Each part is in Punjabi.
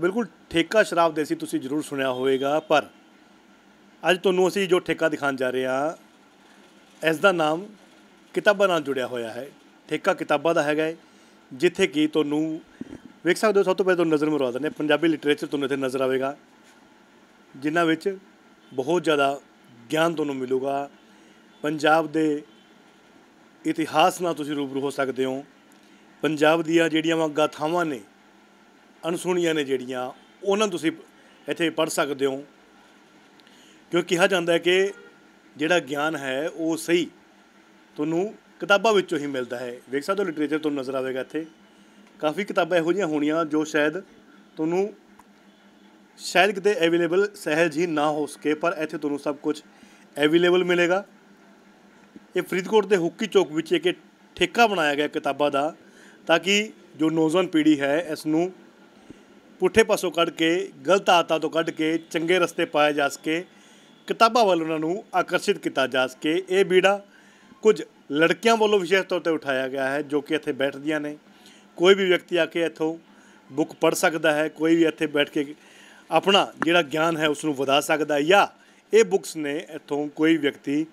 ਬਿਲਕੁਲ ਠੇਕਾ ਸ਼ਰਾਬ ਦੇਸੀ ਤੁਸੀਂ ਜ਼ਰੂਰ ਸੁਣਿਆ ਹੋਵੇਗਾ ਪਰ ਅੱਜ ਤੁਹਾਨੂੰ ਅਸੀਂ ਜੋ ਠੇਕਾ ਦਿਖਾਉਣ ਜਾ ਰਹੇ ਹਾਂ ਇਸ ਦਾ ਨਾਮ ਕਿਤਾਬਾਂ ਨਾਲ ਜੁੜਿਆ ਹੋਇਆ ਹੈ ਠੇਕਾ ਕਿਤਾਬਾਂ ਦਾ ਹੈਗਾ ਜਿੱਥੇ ਕਿ ਤੁਹਾਨੂੰ ਵੇਖ ਸਕਦੇ ਹੋ ਸਭ ਤੋਂ ਪਹਿਲਾਂ ਤੁਹਾਨੂੰ ਨਜ਼ਰ ਮਰਵਾ ਦਿੰਦੇ ਪੰਜਾਬੀ ਲਿਟਰੇਚਰ ਤੁਹਾਨੂੰ ਇੱਥੇ ਨਜ਼ਰ ਆਵੇਗਾ ਜਿਨ੍ਹਾਂ ਵਿੱਚ ਬਹੁਤ ਜ਼ਿਆਦਾ ਗਿਆਨ ਤੁਹਾਨੂੰ ਮਿਲੂਗਾ ਪੰਜਾਬ ਦੇ ਇਤਿਹਾਸ ਨਾਲ ਤੁਸੀਂ ਰੂਬਰੂ ਹੋ ਸਕਦੇ ਹੋ ਪੰਜਾਬ ਦੀਆਂ ਜਿਹੜੀਆਂ ਗਾਥਾਵਾਂ ਨੇ ਅਣਸੁਣੀਆਂ ਨੇ ਜਿਹੜੀਆਂ ਉਹਨਾਂ ਤੁਸੀਂ ਇੱਥੇ ਪੜ ਸਕਦੇ ਹੋ ਕਿਉਂ ਕਿਹਾ ਜਾਂਦਾ ਹੈ ਕਿ ਜਿਹੜਾ ਗਿਆਨ ਹੈ ਉਹ ਸਹੀ ਤੁਹਾਨੂੰ ਕਿਤਾਬਾਂ ਵਿੱਚੋਂ ਹੀ ਮਿਲਦਾ ਹੈ ਵੇਖ ਸਕਦੇ ਹੋ ਲਿਟਰੇਚਰ ਤੋਂ ਨਜ਼ਰ ਆਵੇਗਾ ਇੱਥੇ ਕਾਫੀ ਕਿਤਾਬਾਂ ਇਹੋ ਜੀਆਂ ਹੋਣੀਆਂ ਜੋ ਸ਼ਾਇਦ ਤੁਹਾਨੂੰ ਸ਼ਾਇਦ ਕਿਤੇ ਅਵੇਲੇਬਲ ਸਹਿਜ ਹੀ ਨਾ ਹੋ ਸਕੇ ਪਰ ਇੱਥੇ ਤੁਹਾਨੂੰ ਸਭ ਕੁਝ ਅਵੇਲੇਬਲ ਮਿਲੇਗਾ ਇਹ ਫਰੀਦਕੋਟ ਦੇ ਹੁੱਕੀ ਚੌਕ ਵਿੱਚ ਇੱਕ ਠੇਕਾ ਬਣਾਇਆ ਗਿਆ ਕਿਤਾਬਾਂ ਦਾ ਤਾਂ ਕਿ ਜੋ ਨੌਜਵਾਨ ਪੀੜ੍ਹੀ ਹੈ ਇਸ ਨੂੰ ਪੁੱਠੇ ਪਾਸੋਂ ਕੱਢ ਕੇ ਗਲਤ ਆਤਾਂ ਤੋਂ ਕੱਢ ਕੇ ਚੰਗੇ ਰਸਤੇ ਪਾਇਆ ਜਾ ਸਕੇ ਕਿਤਾਬਾਂ ਵੱਲ ਉਹਨਾਂ ਨੂੰ ਆਕਰਸ਼ਿਤ ਕੀਤਾ ਜਾ ਸਕੇ ਇਹ ਬੀੜਾ ਕੁਝ ਲੜਕੀਆਂ ਵੱਲੋਂ ਵਿਸ਼ੇਸ਼ ਤੌਰ ਤੇ ਉਠਾਇਆ ਗਿਆ ਹੈ ਜੋ ਕਿ ਇੱਥੇ ਬੈਠਦੀਆਂ ਨੇ ਕੋਈ ਵੀ ਵਿਅਕਤੀ ਆ ਕੇ ਇੱਥੋਂ ਬੁੱਕ ਪੜ ਸਕਦਾ ਹੈ ਕੋਈ ਵੀ ਇੱਥੇ ਬੈਠ ਕੇ ਆਪਣਾ ਜਿਹੜਾ ਗਿਆਨ ਹੈ ਉਸ ਨੂੰ ਵਧਾ ਸਕਦਾ ਹੈ ਜਾਂ ਇਹ ਬੁੱਕਸ ਨੇ ਇੱਥੋਂ ਕੋਈ ਵਿਅਕਤੀ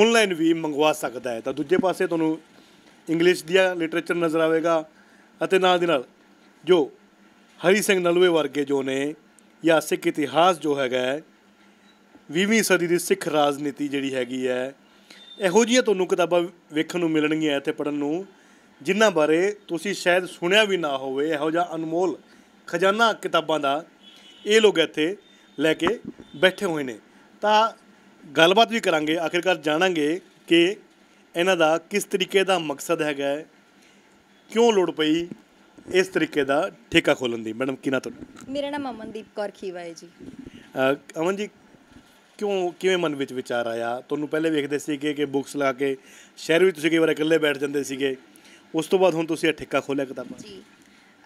ਆਨਲਾਈਨ ਵੀ ਮੰਗਵਾ ਸਕਦਾ ਹੈ ਤਾਂ ਦੂਜੇ ਪਾਸੇ ਤੁਹਾਨੂੰ ਇੰਗਲਿਸ਼ ਦੀਆ ਲਿਟਰੇਚਰ ਨਜ਼ਰ ਆਵੇਗਾ ਅਤੇ ਨਾਲ ਦੀ ਨਾਲ ਜੋ ਹਰੀ ਸਿੰਘ ਨਲਵੇ ਵਰਗੇ ਜੋ ਨੇ ਜਾਂ ਸਿੱਖ ਇਤਿਹਾਸ ਜੋ ਹੈਗਾ 20ਵੀਂ ਸਦੀ ਦੀ ਸਿੱਖ ਰਾਜਨੀਤੀ ਜਿਹੜੀ ਹੈਗੀ ਹੈ ਇਹੋ ਜਿਹੀਆਂ ਤੁਹਾਨੂੰ ਕਿਤਾਬਾਂ ਵੇਖਣ ਨੂੰ ਮਿਲਣਗੀਆਂ ਇੱਥੇ ਪੜਨ ਨੂੰ ਜਿਨ੍ਹਾਂ ਬਾਰੇ ਤੁਸੀਂ ਸ਼ਾਇਦ ਸੁਣਿਆ ਵੀ ਨਾ ਹੋਵੇ ਇਹੋ ਜਿਹਾ ਅਨਮੋਲ ਖਜ਼ਾਨਾ ਕਿਤਾਬਾਂ ਦਾ ਇਹ ਲੋਕ ਇੱਥੇ ਲੈ ਕੇ ਬੈਠੇ ਹੋਏ ਨੇ ਤਾਂ ਗੱਲਬਾਤ ਵੀ ਕਰਾਂਗੇ ਆਖਿਰਕਾਰ ਜਾਣਾਂਗੇ ਕਿ ਇਹਨਾਂ ਦਾ ਕਿਸ ਤਰੀਕੇ ਦਾ ਮਕਸਦ ਹੈਗਾ ਕਿਉਂ ਲੋੜ ਪਈ ਇਸ ਤਰੀਕੇ ਦਾ ਠੇਕਾ ਖੋਲਣ ਦੀ ਮੈਡਮ ਕਿਨਾ ਤੁਹਾਡਾ ਮੇਰਾ ਨਾਮ ਅਮਨਦੀਪ ਕੌਰ ਖੀਵਾ ਹੈ ਜੀ ਅਮਨ ਜੀ ਕਿਉਂ ਕਿਵੇਂ ਮਨ ਵਿੱਚ ਵਿਚਾਰ ਆਇਆ ਤੁਹਾਨੂੰ ਪਹਿਲੇ ਵੇਖਦੇ ਸੀਗੇ ਕਿ ਬੁੱਕਸ ਲਾ ਕੇ ਸ਼ਹਿਰ ਵਿੱਚ ਤੁਸੀਂ ਕਈ ਵਾਰ ਇਕੱਲੇ ਬੈਠ ਜਾਂਦੇ ਸੀਗੇ ਉਸ ਤੋਂ ਬਾਅਦ ਹੁਣ ਤੁਸੀਂ ਇਹ ਠੇਕਾ ਖੋਲਿਆ ਕਿਤਾਬਾਂ ਜੀ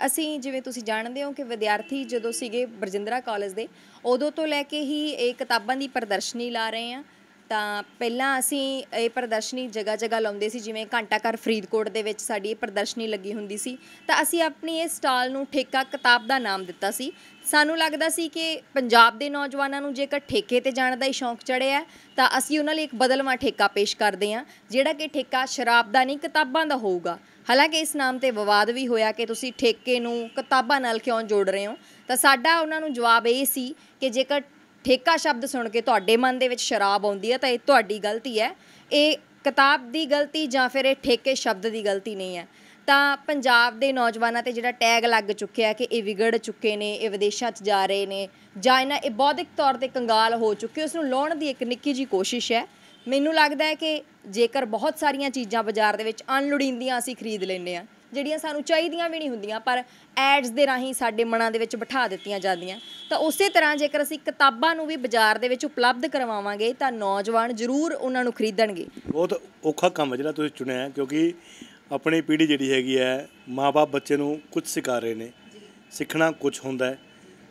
ਅਸੀਂ ਜਿਵੇਂ ਤੁਸੀਂ ਜਾਣਦੇ ਹੋ ਕਿ ਵਿਦਿਆਰਥੀ ਜਦੋਂ ਸੀਗੇ ਬਰਜਿੰਦਰਾ ਕਾਲਜ ਦੇ ਉਦੋਂ ਤੋਂ ਲੈ ਕੇ ਹੀ ਇਹ ਕਿਤਾਬਾਂ ਦੀ ਪ੍ਰਦਰਸ਼ਨੀ ਲਾ ਰਹੇ ਆ ਤਾਂ ਪਹਿਲਾਂ ਅਸੀਂ ਇਹ ਪ੍ਰਦਰਸ਼ਨੀ ਜਗਾ ਜਗਾ ਲਾਉਂਦੇ ਸੀ ਜਿਵੇਂ ਘੰਟਾ ਘਰ ਫਰੀਦਕੋਟ ਦੇ ਵਿੱਚ ਸਾਡੀ ਇਹ ਪ੍ਰਦਰਸ਼ਨੀ ਲੱਗੀ ਹੁੰਦੀ ਸੀ ਤਾਂ ਅਸੀਂ ਆਪਣੀ ਇਹ ਸਟਾਲ ਨੂੰ ਠੇਕਾ ਕਿਤਾਬ ਦਾ ਨਾਮ ਦਿੱਤਾ ਸੀ ਸਾਨੂੰ ਲੱਗਦਾ ਸੀ ਕਿ ਪੰਜਾਬ ਦੇ ਨੌਜਵਾਨਾਂ ਨੂੰ ਜੇਕਰ ਠੇਕੇ ਤੇ ਜਾਣ ਦਾ ਹੀ ਸ਼ੌਂਕ ਚੜਿਆ ਤਾਂ ਅਸੀਂ ਉਹਨਾਂ ਲਈ ਇੱਕ ਬਦਲਵਾਂ ਠੇਕਾ ਪੇਸ਼ ਕਰਦੇ ਹਾਂ ਜਿਹੜਾ ਕਿ ਠੇਕਾ ਸ਼ਰਾਬ ਦਾ ਨਹੀਂ ਕਿਤਾਬਾਂ ਦਾ ਹੋਊਗਾ ਹਾਲਾਂਕਿ ਇਸ ਨਾਮ ਤੇ ਵਿਵਾਦ ਵੀ ਹੋਇਆ ਕਿ ਤੁਸੀਂ ਠੇਕੇ ਨੂੰ ਕਿਤਾਬਾਂ ਨਾਲ ਕਿਉਂ ਜੋੜ ਰਹੇ ਹੋ ਤਾਂ ਸਾਡਾ ਉਹਨਾਂ ਨੂੰ ਜਵਾਬ ਇਹ ਸੀ ਕਿ ਜੇਕਰ ਠੇਕਾ ਸ਼ਬਦ ਸੁਣ ਕੇ ਤੁਹਾਡੇ ਮਨ ਦੇ ਵਿੱਚ ਸ਼ਰਾਬ ਆਉਂਦੀ ਹੈ ਤਾਂ ਇਹ ਤੁਹਾਡੀ ਗਲਤੀ ਹੈ ਇਹ ਕਿਤਾਬ ਦੀ ਗਲਤੀ ਜਾਂ ਫਿਰ ਇਹ ਠੇਕੇ ਸ਼ਬਦ ਦੀ ਗਲਤੀ ਨਹੀਂ ਹੈ ਤਾਂ ਪੰਜਾਬ ਦੇ ਨੌਜਵਾਨਾਂ ਤੇ ਜਿਹੜਾ ਟੈਗ ਲੱਗ ਚੁੱਕਿਆ ਕਿ ਇਹ ਵਿਗੜ ਚੁੱਕੇ ਨੇ ਇਹ ਵਿਦੇਸ਼ਾਂ 'ਚ ਜਾ ਰਹੇ ਨੇ ਜਾਂ ਇਹਨਾਂ ਇਹ ਬੌਧਿਕ ਤੌਰ ਤੇ ਕੰਗਾਲ ਹੋ ਚੁੱਕੇ ਉਸ ਨੂੰ ਲਾਉਣ ਦੀ ਇੱਕ ਨਿੱਕੀ ਜੀ ਕੋਸ਼ਿਸ਼ ਹੈ ਮੈਨੂੰ ਲੱਗਦਾ ਹੈ ਕਿ ਜੇਕਰ ਬਹੁਤ ਸਾਰੀਆਂ ਚੀਜ਼ਾਂ ਬਾਜ਼ਾਰ ਦੇ ਵਿੱਚ ਅਣਲੁੜੀਂਦੀਆਂ ਅਸੀਂ ਖਰੀਦ ਲੈਂਦੇ ਆ ਜਿਹੜੀਆਂ ਸਾਨੂੰ ਚਾਹੀਦੀਆਂ ਵੀ ਨਹੀਂ ਹੁੰਦੀਆਂ ਪਰ ਐਡਸ ਦੇ ਰਾਹੀਂ ਸਾਡੇ ਮਨਾਂ ਦੇ ਵਿੱਚ ਬਿਠਾ ਦਿੱਤੀਆਂ ਜਾਂਦੀਆਂ ਤਾਂ ਉਸੇ ਤਰ੍ਹਾਂ ਜੇਕਰ ਅਸੀਂ ਕਿਤਾਬਾਂ ਨੂੰ ਵੀ ਬਾਜ਼ਾਰ ਦੇ ਵਿੱਚ ਉਪਲਬਧ ਕਰਵਾਵਾਂਗੇ ਤਾਂ ਨੌਜਵਾਨ ਜ਼ਰੂਰ ਉਹਨਾਂ ਨੂੰ ਖਰੀਦਣਗੇ ਬਹੁਤ ਔਖਾ ਕੰਮ ਜਿਹੜਾ ਤੁਸੀਂ ਚੁਣਿਆ ਕਿਉਂਕਿ ਆਪਣੀ ਪੀੜ੍ਹੀ ਜਿਹੜੀ ਹੈਗੀ ਹੈ ਮਾਪੇ ਬੱਚੇ ਨੂੰ ਕੁਝ ਸਿਖਾ ਰਹੇ ਨੇ ਸਿੱਖਣਾ ਕੁਝ ਹੁੰਦਾ ਹੈ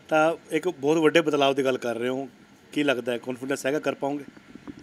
ਤਾਂ ਇੱਕ ਬਹੁਤ ਵੱਡੇ ਬਦਲਾਅ ਦੀ ਗੱਲ ਕਰ ਰਹੇ ਹੋ ਕੀ ਲੱਗਦਾ ਹੈ ਕੌਨਫੀਡੈਂਸ ਹੈਗਾ ਕਰ ਪਾਉਂਗੇ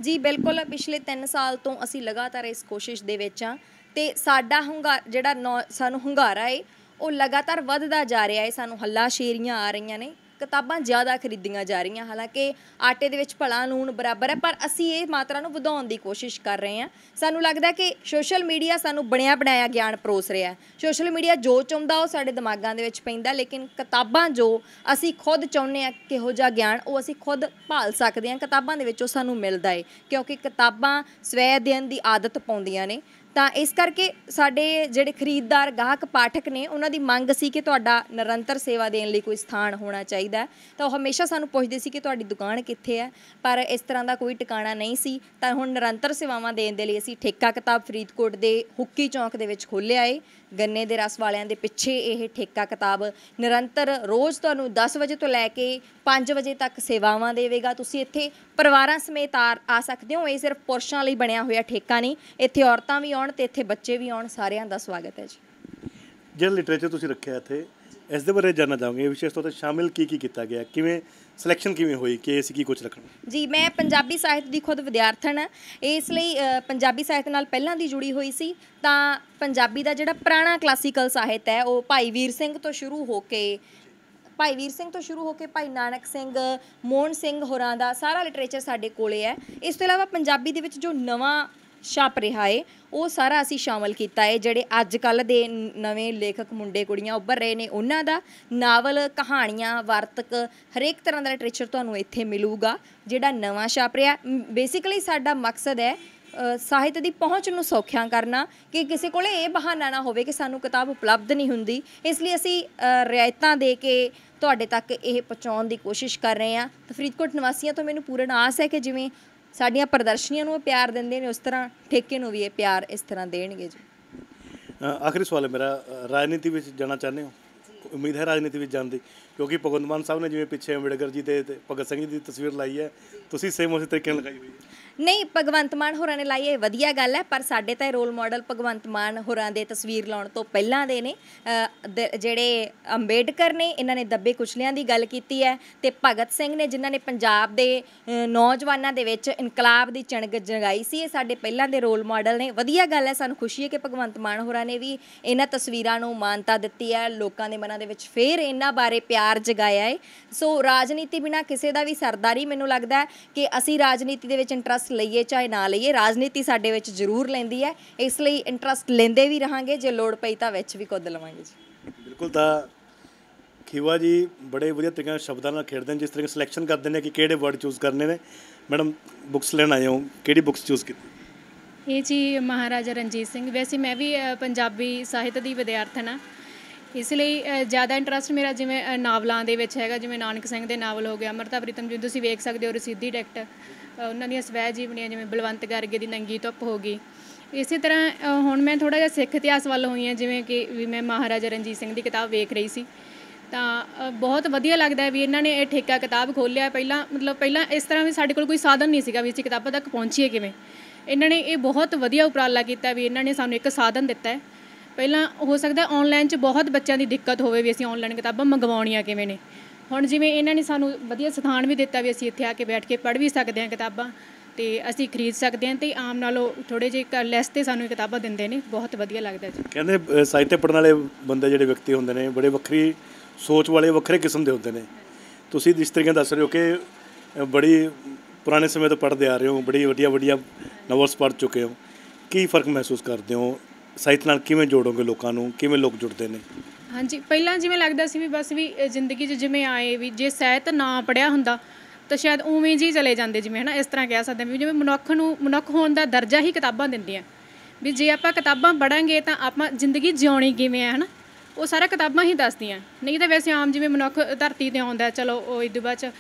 ਜੀ ਬਿਲਕੁਲ ਪਿਛਲੇ 3 ਸਾਲ ਤੋਂ ਅਸੀਂ ਲਗਾਤਾਰ ਇਸ ਕੋਸ਼ਿਸ਼ ਦੇ ਵਿੱਚ ਆ ਤੇ ਸਾਡਾ ਹੰਗਾ ਜਿਹੜਾ ਸਾਨੂੰ ਹੰਗਾਰਾ ਏ ਉਹ ਲਗਾਤਾਰ ਵੱਧਦਾ ਜਾ ਰਿਹਾ ਏ ਸਾਨੂੰ ਹੱਲਾ ਸ਼ੇਰੀਆਂ ਆ ਰਹੀਆਂ ਨੇ ਕਿਤਾਬਾਂ ਜ਼ਿਆਦਾ ਖਰੀਦੀਆਂ ਜਾ ਰਹੀਆਂ ਹਾਲਾਂਕਿ ਆਟੇ ਦੇ ਵਿੱਚ ਭਲਾ ਲੂਣ ਬਰਾਬਰ ਹੈ ਪਰ ਅਸੀਂ ਇਹ ਮਾਤਰਾ ਨੂੰ ਵਧਾਉਣ ਦੀ ਕੋਸ਼ਿਸ਼ ਕਰ ਰਹੇ ਹਾਂ ਸਾਨੂੰ ਲੱਗਦਾ ਕਿ ਸੋਸ਼ਲ ਮੀਡੀਆ ਸਾਨੂੰ ਬਣਿਆ ਬਣਾਇਆ ਗਿਆਨ ਪਰੋਸ ਰਿਹਾ ਸੋਸ਼ਲ ਮੀਡੀਆ ਜੋ ਚਾਹੁੰਦਾ ਉਹ ਸਾਡੇ ਦਿਮਾਗਾਂ ਦੇ ਵਿੱਚ ਪੈਂਦਾ ਲੇਕਿਨ ਕਿਤਾਬਾਂ ਜੋ ਅਸੀਂ ਖੁਦ ਚਾਹੁੰਦੇ ਆ ਕਿਹੋ ਜਿਹਾ ਗਿਆਨ ਉਹ ਅਸੀਂ ਖੁਦ ਭਾਲ ਸਕਦੇ ਹਾਂ ਕਿਤਾਬਾਂ ਦੇ ਵਿੱਚ ਉਹ ਸਾਨੂੰ ਮਿਲਦਾ ਹੈ ਕਿਉਂਕਿ ਕਿਤਾਬਾਂ ਸਵੈ ਅਧਿਐਨ ਦੀ ਆਦਤ ਪਾਉਂਦੀਆਂ ਨੇ ਤਾਂ ਇਸ ਕਰਕੇ ਸਾਡੇ ਜਿਹੜੇ ਖਰੀਦਦਾਰ ਗਾਹਕ ਪਾਠਕ ਨੇ ਉਹਨਾਂ ਦੀ ਮੰਗ ਸੀ ਕਿ ਤੁਹਾਡਾ ਨਿਰੰਤਰ ਸੇਵਾ ਦੇਣ ਲਈ ਕੋਈ ਸਥਾਨ ਹੋਣਾ ਚਾਹੀਦਾ ਤਾਂ ਉਹ ਹਮੇਸ਼ਾ ਸਾਨੂੰ ਪੁੱਛਦੇ ਸੀ ਕਿ ਤੁਹਾਡੀ ਦੁਕਾਨ ਕਿੱਥੇ ਹੈ ਪਰ ਇਸ ਤਰ੍ਹਾਂ ਦਾ ਕੋਈ ਟਿਕਾਣਾ ਨਹੀਂ ਸੀ ਤਾਂ ਹੁਣ ਨਿਰੰਤਰ ਸੇਵਾਵਾਂ ਦੇਣ ਦੇ ਲਈ ਅਸੀਂ ਠੇਕਾ ਕਿਤਾਬ ਫਰੀਦਕੋਟ ਦੇ ਹੁੱਕੀ ਚੌਂਕ ਦੇ ਵਿੱਚ ਖੋਲ੍ਹਿਆ ਹੈ ਗੰਨੇ ਦੇ ਰਸ ਵਾਲਿਆਂ ਦੇ ਪਿੱਛੇ ਇਹ ਠੇਕਾ ਕਿਤਾਬ ਨਿਰੰਤਰ ਰੋਜ਼ ਤੁਹਾਨੂੰ 10 ਵਜੇ ਤੋਂ ਲੈ ਕੇ 5 ਵਜੇ ਤੱਕ ਸੇਵਾਵਾਂ ਦੇਵੇਗਾ ਤੁਸੀਂ ਇੱਥੇ ਪਰਿਵਾਰਾਂ ਸਮੇਤ ਆ ਸਕਦੇ ਹੋ ਇਹ ਸਿਰਫ ਪੁਰਸ਼ਾਂ ਲਈ ਬਣਿਆ ਹੋਇਆ ਠੇਕਾ ਨਹੀਂ ਇੱਥੇ ਔਰਤਾਂ ਵੀ ਆਉਣ ਤੇ ਇੱਥੇ ਬੱਚੇ ਵੀ ਆਉਣ ਸਾਰਿਆਂ ਦਾ ਸਵਾਗਤ ਹੈ ਜੀ ਜਿਹੜਾ ਲਿਟਰੇਚਰ ਤੁਸੀਂ ਰੱਖਿਆ ਇੱਥੇ ਇਸ ਦੇ ਬਾਰੇ ਜਾਨਣਾ ਚਾਹਾਂਗੇ ਵਿਸ਼ੇਸ਼ ਤੌਰ ਤੇ ਸ਼ਾਮਿਲ ਕੀ ਕੀ ਕੀਤਾ ਗਿਆ ਕਿਵੇਂ ਸਿਲੈਕਸ਼ਨ ਕਿਵੇਂ ਹੋਈ ਕਿ ਅਸੀਂ ਕੀ ਕੁਝ ਰੱਖਣਾ ਜੀ ਮੈਂ ਪੰਜਾਬੀ ਸਾਹਿਤ ਦੀ ਖੁਦ ਵਿਦਿਆਰਥਣ ਹਾਂ ਇਸ ਲਈ ਪੰਜਾਬੀ ਸਾਹਿਤ ਨਾਲ ਪਹਿਲਾਂ ਦੀ ਜੁੜੀ ਹੋਈ ਸੀ ਤਾਂ ਪੰਜਾਬੀ ਦਾ ਜਿਹੜਾ ਪੁਰਾਣਾ ਕਲਾਸੀਕਲ ਸਾਹਿਤ ਹੈ ਉਹ ਭਾਈ ਵੀਰ ਸਿੰਘ ਤੋਂ ਸ਼ੁਰੂ ਹੋ ਕੇ ਭਾਈ ਵੀਰ ਸਿੰਘ ਤੋਂ ਸ਼ੁਰੂ ਹੋ ਕੇ ਭਾਈ ਨਾਨਕ ਸਿੰਘ ਮੋਹਨ ਸਿੰਘ ਹੋਰਾਂ ਦਾ ਸਾਰਾ ਲਿਟਰੇਚਰ ਸਾਡੇ ਕੋਲੇ ਹੈ ਇਸ ਤੋਂ ਇਲਾਵਾ ਪੰਜਾਬੀ ਦੇ ਵਿੱਚ ਜੋ ਨਵਾਂ ਛਾਪ ਰਿਹਾ ਏ ਉਹ ਸਾਰਾ ਅਸੀਂ ਸ਼ਾਮਲ ਕੀਤਾ ਏ ਜਿਹੜੇ ਅੱਜ ਕੱਲ ਦੇ ਨਵੇਂ ਲੇਖਕ ਮੁੰਡੇ ਕੁੜੀਆਂ ਉੱਭਰ ਰਹੇ ਨੇ ਉਹਨਾਂ ਦਾ ਨਾਵਲ ਕਹਾਣੀਆਂ ਵਾਰਤਕ ਹਰੇਕ ਤਰ੍ਹਾਂ ਦਾ ਲਿਟਰੇਚਰ ਤੁਹਾਨੂੰ ਇੱਥੇ ਮਿਲੂਗਾ ਜਿਹੜਾ ਨਵਾਂ ਛਾਪ ਰਿਹਾ ਬੇਸਿਕਲੀ ਸਾਡਾ ਮਕਸਦ ਹੈ ਸਾਹਿਤ ਦੀ ਪਹੁੰਚ ਨੂੰ ਸੌਖਿਆ ਕਰਨਾ ਕਿ ਕਿਸੇ ਕੋਲੇ ਇਹ ਬਹਾਨਾ ਨਾ ਹੋਵੇ ਕਿ ਸਾਨੂੰ ਕਿਤਾਬ ਉਪਲਬਧ ਨਹੀਂ ਹੁੰਦੀ ਇਸ ਲਈ ਅਸੀਂ ਰਿਆਇਤਾਂ ਦੇ ਕੇ ਤੁਹਾਡੇ ਤੱਕ ਇਹ ਪਹੁੰਚਾਉਣ ਦੀ ਕੋਸ਼ਿਸ਼ ਕਰ ਰਹੇ ਹਾਂ ਤਾਂ ਫਰੀਦਕੋਟ ਨਿਵਾਸੀਆਂ ਤੋਂ ਮੈਨੂੰ ਪੂਰਨ ਆਸ ਹੈ ਕਿ ਜਿਵੇਂ ਸਾਡੀਆਂ ਪ੍ਰਦਰਸ਼ਨੀਆਂ ਨੂੰ ਪਿਆਰ ਦਿੰਦੇ ਨੇ ਉਸ ਤਰ੍ਹਾਂ ਠੇਕੇ ਨੂੰ ਵੀ ਇਹ ਪਿਆਰ ਇਸ ਤਰ੍ਹਾਂ ਦੇਣਗੇ ਜੀ ਆਖਰੀ ਸਵਾਲ ਹੈ ਮੇਰਾ ਰਾਜਨੀਤੀ ਵਿੱਚ ਜਾਣਾ ਚਾਹੁੰਦੇ ਹੋ ਉਮੀਦ ਹੈ ਰਾਜਨੀਤੀ ਵਿੱਚ ਜਾਣ ਦੀ ਕਿਉਂਕਿ ਭਗਵੰਤ ਮਾਨ ਸਾਹਿਬ ਨੇ ਜਿਵੇਂ ਪਿੱਛੇ ਅੰਬੇਡਕਰ ਜੀ ਤੇ ਭਗਤ ਸਿੰਘ ਜੀ ਦੀ ਤਸਵੀਰ ਲਾਈ ਹੈ ਤੁਸੀਂ ਸੇਮ ਉਸੇ ਤਰੀਕੇ ਨਾਲ ਲਗਾਈ ਹੋਈ ਹੈ ਨਹੀਂ ਭਗਵੰਤ ਮਾਨ ਹੋਰਾਂ ਨੇ ਲਾਈ ਇਹ ਵਧੀਆ ਗੱਲ ਹੈ ਪਰ ਸਾਡੇ ਤਾਂ ਰੋਲ ਮਾਡਲ ਭਗਵੰਤ ਮਾਨ ਹੋਰਾਂ ਦੇ ਤਸਵੀਰ ਲਾਉਣ ਤੋਂ ਪਹਿਲਾਂ ਦੇ ਨੇ ਜਿਹੜੇ ਅੰਬੇਡਕਰ ਨੇ ਇਹਨਾਂ ਨੇ ਦੱਬੇ ਕੁਚਲਿਆਂ ਦੀ ਗੱਲ ਕੀਤੀ ਹੈ ਤੇ ਭਗਤ ਸਿੰਘ ਨੇ ਜਿਨ੍ਹਾਂ ਨੇ ਪੰਜਾਬ ਦੇ ਨੌਜਵਾਨਾਂ ਦੇ ਵਿੱਚ ਇਨਕਲਾਬ ਦੀ ਚਣਗ ਜਗਾਈ ਸੀ ਇਹ ਸਾਡੇ ਪਹਿਲਾਂ ਦੇ ਰੋਲ ਮਾਡਲ ਨੇ ਵਧੀਆ ਗੱਲ ਹੈ ਸਾਨੂੰ ਖੁਸ਼ੀ ਹੈ ਕਿ ਭਗਵੰਤ ਮਾਨ ਹੋਰਾਂ ਨੇ ਵੀ ਇਹਨਾਂ ਤਸਵੀਰਾਂ ਨੂੰ ਮਾਨਤਾ ਦਿੱਤੀ ਹੈ ਲੋਕਾਂ ਦੇ ਮਨਾਂ ਦੇ ਵਿੱਚ ਫੇਰ ਇਹਨਾਂ ਬਾਰੇ ਪਿਆਰ ਜਗਾਇਆ ਹੈ ਸੋ ਰਾਜਨੀਤੀ ਬਿਨਾ ਕਿਸੇ ਦਾ ਵੀ ਸਰਦਾਰੀ ਮੈਨੂੰ ਲੱਗਦਾ ਹੈ ਕਿ ਅਸੀਂ ਰਾਜਨੀਤੀ ਦੇ ਵਿੱਚ ਇੰਟਰਸਟ ਇੰਟਰਸਟ ਲਈਏ ਚਾਹੇ ਨਾ ਲਈਏ ਰਾਜਨੀਤੀ ਸਾਡੇ ਵਿੱਚ ਜ਼ਰੂਰ ਲੈਂਦੀ ਹੈ ਇਸ ਲਈ ਇੰਟਰਸਟ ਲੈਂਦੇ ਵੀ ਰਹਾਂਗੇ ਜੇ ਲੋੜ ਪਈ ਤਾਂ ਵਿੱਚ ਵੀ ਕੁੱਦ ਲਵਾਂਗੇ ਜੀ ਬਿਲਕੁਲ ਤਾਂ ਖਿਵਾ ਜੀ ਬੜੇ ਵਧੀਆ ਤਰੀਕੇ ਨਾਲ ਸ਼ਬਦਾਂ ਨਾਲ ਖੇਡਦੇ ਨੇ ਜਿਸ ਤਰੀਕੇ ਸਿਲੈਕਸ਼ਨ ਕਰਦੇ ਨੇ ਕਿ ਕਿਹੜੇ ਵਰਡ ਚੂਜ਼ ਕਰਨੇ ਨੇ ਮੈਡਮ ਬੁੱਕਸ ਲੈਣ ਆਏ ਹੋ ਕਿਹੜੀ ਬੁੱਕਸ ਚੂਜ਼ ਕੀਤੀ ਇਹ ਜੀ ਮਹਾਰਾਜਾ ਰਣਜੀਤ ਸਿੰਘ ਵੈਸੇ ਮੈਂ ਵੀ ਪੰਜਾਬੀ ਸਾਹਿਤ ਦੀ ਵਿਦਿਆਰਥਣ ਆ ਇਸ ਲਈ ਜ਼ਿਆਦਾ ਇੰਟਰਸਟ ਮੇਰਾ ਜਿਵੇਂ ਨਾਵਲਾਂ ਦੇ ਵਿੱਚ ਹੈਗਾ ਜਿਵੇਂ ਨਾਨਕ ਸਿੰਘ ਦੇ ਨਾਵਲ ਹੋ ਗਿਆ ਅਮਰਤਾ ਪ੍ਰੀਤਮ ਜੀ ਤੁਸੀਂ ਵੇਖ ਸਕਦੇ ਹੋ ਰਸੀਦੀ ਡੈਕਟ ਉਹਨਾਂ ਦੀਆਂ ਸਵੈ ਜੀਵਨੀਆਂ ਜਿਵੇਂ ਬਲਵੰਤ ਗਰਗੇ ਦੀ ਨੰਗੀ ਧੁੱਪ ਹੋ ਗਈ ਇਸੇ ਤਰ੍ਹਾਂ ਹੁਣ ਮੈਂ ਥੋੜਾ ਜਿਹਾ ਸਿੱਖ ਇਤਿਹਾਸ ਵੱਲ ਹੋਈ ਹਾਂ ਜਿਵੇਂ ਕਿ ਵੀ ਮੈਂ ਮਹਾਰਾਜਾ ਰਣਜੀਤ ਸਿੰਘ ਦੀ ਕਿਤਾਬ ਵੇਖ ਰਹੀ ਸੀ ਤਾਂ ਬਹੁਤ ਵਧੀਆ ਲੱਗਦਾ ਵੀ ਇਹਨਾਂ ਨੇ ਇਹ ਠੇਕਾ ਕਿਤਾਬ ਖੋਲਿਆ ਪਹਿਲਾਂ ਮਤਲਬ ਪਹਿਲਾਂ ਇਸ ਤਰ੍ਹਾਂ ਵੀ ਸਾਡੇ ਕੋਲ ਕੋਈ ਸਾਧਨ ਨਹੀਂ ਸੀਗਾ ਵੀ ਇਸ ਕਿਤਾਬਾਂ ਤੱਕ ਪਹੁੰਚੀਏ ਕਿਵੇਂ ਇਹਨਾਂ ਨੇ ਇਹ ਬਹੁਤ ਵਧੀਆ ਉਪਰਾਲਾ ਕੀਤਾ ਵੀ ਇਹਨਾਂ ਨੇ ਸਾਨੂੰ ਇੱਕ ਸਾਧਨ ਦਿੱਤਾ ਹੈ ਪਹਿਲਾਂ ਹੋ ਸਕਦਾ ਆਨਲਾਈਨ 'ਚ ਬਹੁਤ ਬੱਚਿਆਂ ਦੀ ਦਿੱਕਤ ਹੋਵੇ ਵੀ ਅਸੀਂ ਆਨਲਾਈਨ ਕਿਤਾਬਾਂ ਮੰਗਵਾਉਣੀਆਂ ਕਿਵੇਂ ਨੇ ਹੁਣ ਜਿਵੇਂ ਇਹਨਾਂ ਨੇ ਸਾਨੂੰ ਵਧੀਆ ਸਥਾਨ ਵੀ ਦਿੱਤਾ ਵੀ ਅਸੀਂ ਇੱਥੇ ਆ ਕੇ ਬੈਠ ਕੇ ਪੜ੍ਹ ਵੀ ਸਕਦੇ ਹਾਂ ਕਿਤਾਬਾਂ ਤੇ ਅਸੀਂ ਖਰੀਦ ਸਕਦੇ ਹਾਂ ਤੇ ਆਮ ਨਾਲੋਂ ਥੋੜੇ ਜਿਹੇ ਲੈਸ ਤੇ ਸਾਨੂੰ ਕਿਤਾਬਾਂ ਦਿੰਦੇ ਨੇ ਬਹੁਤ ਵਧੀਆ ਲੱਗਦਾ ਜੀ ਕਹਿੰਦੇ ਸਾਹਿਤ ਪੜਨ ਵਾਲੇ ਬੰਦੇ ਜਿਹੜੇ ਵਿਅਕਤੀ ਹੁੰਦੇ ਨੇ ਬੜੇ ਵੱਖਰੀ ਸੋਚ ਵਾਲੇ ਵੱਖਰੇ ਕਿਸਮ ਦੇ ਹੁੰਦੇ ਨੇ ਤੁਸੀਂ ਇਸ ਤਰੀਕੇ ਦੱਸ ਰਹੇ ਹੋ ਕਿ ਬੜੀ ਪੁਰਾਣੇ ਸਮੇਂ ਤੋਂ ਪੜ੍ਹਦੇ ਆ ਰਹੇ ਹੋ ਬੜੀ ਵਧੀਆ ਵਧੀਆ ਨਵਲਸ ਪੜ੍ਹ ਚੁੱਕੇ ਹੋ ਕੀ ਫਰਕ ਮਹਿਸੂਸ ਕਰਦੇ ਹੋ ਸਾਹਿਤ ਨਾਲ ਕਿਵੇਂ ਜੋੜੋਗੇ ਲੋਕਾਂ ਨੂੰ ਕਿਵੇਂ ਲੋਕ ਜੁੜਦੇ ਨੇ ਹਾਂਜੀ ਪਹਿਲਾਂ ਜਿਵੇਂ ਲੱਗਦਾ ਸੀ ਵੀ ਬਸ ਵੀ ਜ਼ਿੰਦਗੀ 'ਚ ਜਿਵੇਂ ਆਏ ਵੀ ਜੇ ਸਹਿਤ ਨਾ ਪੜਿਆ ਹੁੰਦਾ ਤਾਂ ਸ਼ਾਇਦ ਉਵੇਂ ਜੀ ਚਲੇ ਜਾਂਦੇ ਜਿਵੇਂ ਹਨਾ ਇਸ ਤਰ੍ਹਾਂ ਕਹਿ ਸਕਦੇ ਵੀ ਜਿਵੇਂ ਮਨੁੱਖ ਨੂੰ ਮਨੁੱਖ ਹੋਣ ਦਾ ਦਰਜਾ ਹੀ ਕਿਤਾਬਾਂ ਦਿੰਦੀਆਂ ਵੀ ਜੇ ਆਪਾਂ ਕਿਤਾਬਾਂ ਪੜਾਂਗੇ ਤਾਂ ਆਪਾਂ ਜ਼ਿੰਦਗੀ ਜਿਉਣੀ ਕਿਵੇਂ ਹੈ ਹਨਾ ਉਹ ਸਾਰਾ ਕਿਤਾਬਾਂ ਹੀ ਦੱਸਦੀਆਂ ਨਹੀਂ ਤਾਂ ਵੈਸੇ ਆਮ ਜਿਵੇਂ ਮਨੁੱਖ ਧਰਤੀ ਤੇ ਆਉਂਦਾ ਚਲੋ ਉਹ ਇਦੋਂ ਬਾਅਦ ਚ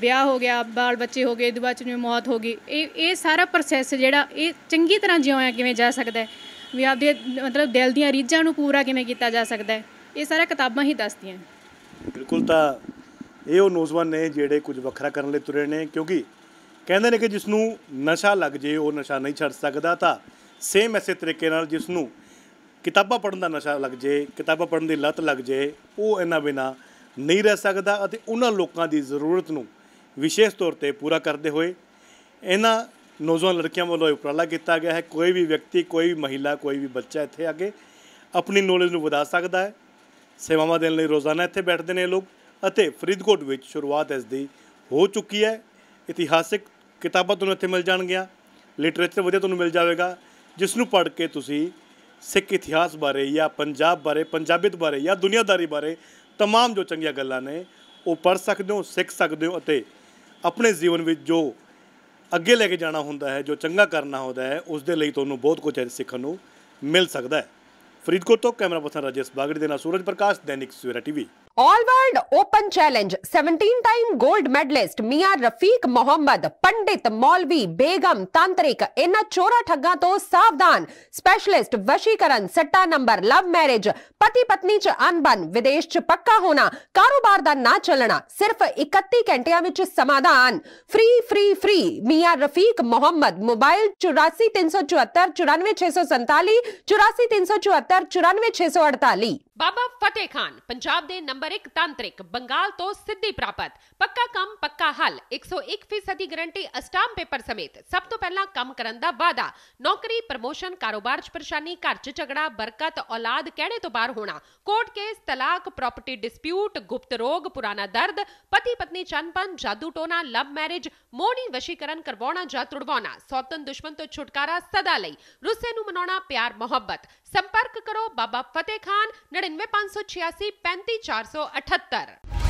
ਵਿਆਹ ਹੋ ਗਿਆ ਬਾਲ ਬੱਚੇ ਹੋ ਗਏ ਇਦੋਂ ਬਾਅਦ ਚ ਜਿਵੇਂ ਮੌਤ ਹੋ ਗਈ ਇਹ ਇਹ ਸਾਰਾ ਪ੍ਰੋਸੈਸ ਜਿਹੜਾ ਇਹ ਚੰਗੀ ਤਰ੍ਹਾਂ ਜਿਉਂਿਆ ਕਿਵੇਂ ਜਾ ਸਕਦਾ ਹੈ ਵੀ ਆਪਦੇ ਮਤਲਬ ਦਿਲ ਦੀਆਂ ਰੀਝਾਂ ਨੂੰ ਪੂਰਾ ਕਿਵੇਂ ਕੀਤਾ ਜਾ ਸਕਦਾ ਹੈ ਇਹ ਸਾਰਾ ਕਿਤਾਬਾਂ ਹੀ ਦੱਸਦੀਆਂ ਬਿਲਕੁਲ ਤਾਂ ਇਹ ਉਹ ਨੌਜਵਾਨ ਨੇ ਜਿਹੜੇ ਕੁਝ ਵੱਖਰਾ ਕਰਨ ਲਈ ਤੁਰੇ ਨੇ ਕਿਉਂਕਿ ਕਹਿੰਦੇ ਨੇ ਕਿ ਜਿਸ ਨੂੰ ਨਸ਼ਾ ਲੱਗ ਜੇ ਉਹ ਨਸ਼ਾ ਨਹੀਂ ਛੱਡ ਸਕਦਾ ਤਾਂ ਸੇਮ ਐਸੇ ਤਰੀਕੇ ਨਾਲ ਜਿਸ ਨੂੰ ਕਿਤਾਬਾਂ ਪੜਨ ਦਾ ਨਸ਼ਾ ਲੱਗ ਜੇ ਕਿਤਾਬਾਂ ਪੜਨ ਦੀ ਲਤ ਲੱਗ ਜੇ ਉਹ ਇਹਨਾਂ ਬਿਨਾ ਨਹੀਂ ਰਹਿ ਸਕਦਾ ਅਤੇ ਉਹਨਾਂ ਲੋਕਾਂ ਦੀ ਜ਼ਰੂਰਤ ਨੂੰ ਵਿਸ਼ੇਸ਼ ਤੌਰ ਤੇ ਪੂਰਾ ਕਰਦੇ ਹੋਏ ਇਹਨਾਂ ਨੌਜਵਾਨ ਲੜਕੀਆਂ ਵੱਲੋਂ ਉਪਰਾਲਾ ਕੀਤਾ ਗਿਆ ਹੈ ਕੋਈ ਵੀ ਵਿਅਕਤੀ ਕੋਈ ਵੀ ਮਹਿਲਾ ਕੋਈ ਵੀ ਬੱਚਾ ਇੱਥੇ ਆ ਕੇ ਆਪਣੀ ਨੌਲੇਜ ਨੂੰ ਵਧਾ ਸਕਦਾ ਹੈ ਸੇਵਾਵਾਂ ਦੇਣ ਲਈ ਰੋਜ਼ਾਨਾ ਇੱਥੇ ਬੈਠਦੇ ਨੇ ਲੋਕ ਅਤੇ ਫਰੀਦਕੋਟ ਵਿੱਚ ਸ਼ੁਰੂਆਤ ਇਸ ਦੀ ਹੋ ਚੁੱਕੀ ਹੈ ਇਤਿਹਾਸਿਕ ਕਿਤਾਬਾਂ ਤੁਹਾਨੂੰ ਇੱਥੇ ਮਿਲ ਜਾਣਗੀਆਂ ਲਿਟਰੇਚਰ ਵਧੀਆ ਤੁਹਾਨੂੰ ਮਿਲ ਜਾਵੇਗਾ ਜਿਸ ਨੂੰ ਪੜ੍ਹ ਕੇ ਤੁਸੀਂ ਸਿੱਖ ਇਤਿਹਾਸ ਬਾਰੇ ਜਾਂ ਪੰਜਾਬ ਬਾਰੇ ਪੰਜਾਬੀਤ ਬਾਰੇ ਜਾਂ ਦੁਨੀਆਦਾਰੀ ਬਾਰੇ तमाम ਜੋ ਚੰਗੀਆਂ ਗੱਲਾਂ ਨੇ ਉਹ ਪੜ੍ਹ ਸਕਦੇ ਹੋ ਸਿੱਖ ਸਕਦੇ ਹੋ ਅਤੇ ਆਪਣੇ ਜੀਵਨ ਵਿੱਚ ਜੋ ਅੱਗੇ ਲੈ ਕੇ ਜਾਣਾ ਹੁੰਦਾ ਹੈ ਜੋ ਚੰਗਾ ਕਰਨਾ ਹੁੰਦਾ ਹੈ ਉਸ ਦੇ ਲਈ ਤੁਹਾਨੂੰ ਬਹੁਤ ਕੁਝ ਸਿੱਖਣ ਨੂੰ ਮਿਲ ਸਕਦਾ ਹੈ ਫਰੀਦਕੋਟ ਤੋਂ ਕੈਮਰਾ ਪਰਸਨ ਰਾਜੇਸ਼ ਬਾਗੜੀ ਦੇ ਨਾਲ Suraj Prakash Dainik Savera TV all world open challenge 17 time gold medalist Mian Rafiq Mohammad पंडित मौलवी बेगम तांत्रिक ਇਹਨਾਂ ਚੋਰਾ ਠੱਗਾਂ ਤੋਂ ਸਾਵਧਾਨ ਸਪੈਸ਼ਲਿਸਟ ਵਸ਼ੀਕਰਨ ਸੱਟਾ ਨੰਬਰ ਲਵ ਮੈਰਿਜ ਪਤੀ ਪਤਨੀ ਚ ਅਨਬਨ ਵਿਦੇਸ਼ ਚ ਪੱਕਾ ਹੋਣਾ ਕਾਰੋਬਾਰ ਦਾ ਨਾ ਚੱਲਣਾ ਸਿਰਫ 31 ਘੰਟਿਆਂ ਵਿੱਚ ਸਮਾਧਾਨ free free free Mian Rafiq Mohammad mobile 8437494647 84374 94648 Baba Fateh Khan Punjab ਦੇ ਨੰਬਰ ਪਾਰੰਪਰਿਕ ਤਾਂਤਰਿਕ ਬੰਗਾਲ ਤੋਂ ਸਿੱਧੀ ਪ੍ਰਾਪਤ ਪੱਕਾ ਕੰਮ ਪੱਕਾ ਹੱਲ 101% ਦੀ ਗਾਰੰਟੀ ਅਸਟਾਮ ਪੇਪਰ ਸਮੇਤ ਸਭ ਤੋਂ ਪਹਿਲਾਂ ਕੰਮ ਕਰਨ ਦਾ ਵਾਅਦਾ ਨੌਕਰੀ ਪ੍ਰਮੋਸ਼ਨ ਕਾਰੋਬਾਰ 'ਚ ਪਰੇਸ਼ਾਨੀ ਘਰ 'ਚ ਝਗੜਾ ਬਰਕਤ ਔਲਾਦ ਕਹਿਣੇ ਤੋਂ ਬਾਹਰ ਹੋਣਾ ਕੋਰਟ ਕੇਸ ਤਲਾਕ ਪ੍ਰਾਪਰਟੀ ਡਿਸਪਿਊਟ ਗੁਪਤ ਰੋਗ ਪੁਰਾਣਾ ਦਰਦ ਪਤੀ ਪਤਨੀ ਚੰਨਪਨ ਜਾਦੂ ਟੋਨਾ ਲਵ ਮੈਰਿਜ ਮੋਣੀ ਵਸ਼ੀਕਰਨ ਕਰਵਾਉਣਾ ਜਾਂ ਤੁੜਵਾਉਣਾ ਸੌਤਨ ਦੁਸ਼ਮਣ ਤੋਂ ਛੁਟਕਾਰਾ ਸਦਾ ਲਈ ਰੁੱਸੇ ਨੂੰ ਮਨਾਉਣਾ ਪਿਆਰ ਮੁਹੱਬਤ ਸੰਪਰਕ ਕਰੋ ਬਾਬਾ ਫਤਿਹ ਖਾਨ 99586 35400 78